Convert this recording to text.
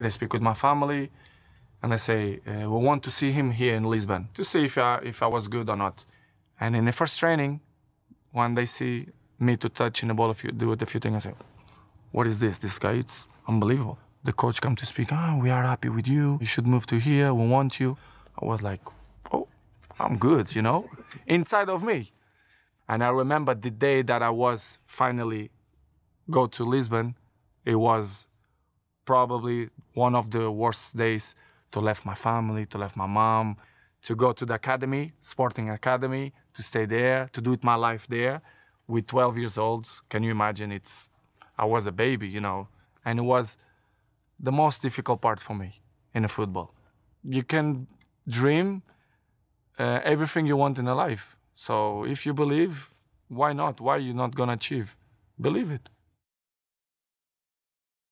They speak with my family and they say, uh, we want to see him here in Lisbon to see if I, if I was good or not. And in the first training, when they see me to touch in the ball, a few, do it a few things, I say, what is this? This guy, it's unbelievable. The coach come to speak, ah, oh, we are happy with you. You should move to here. We want you. I was like, oh, I'm good, you know, inside of me. And I remember the day that I was finally go to Lisbon, it was probably one of the worst days to left my family, to left my mom, to go to the academy, sporting academy, to stay there, to do it my life there. With 12 years old, can you imagine? It's I was a baby, you know, and it was the most difficult part for me in a football. You can dream uh, everything you want in a life. So if you believe, why not? Why are you not gonna achieve? Believe it.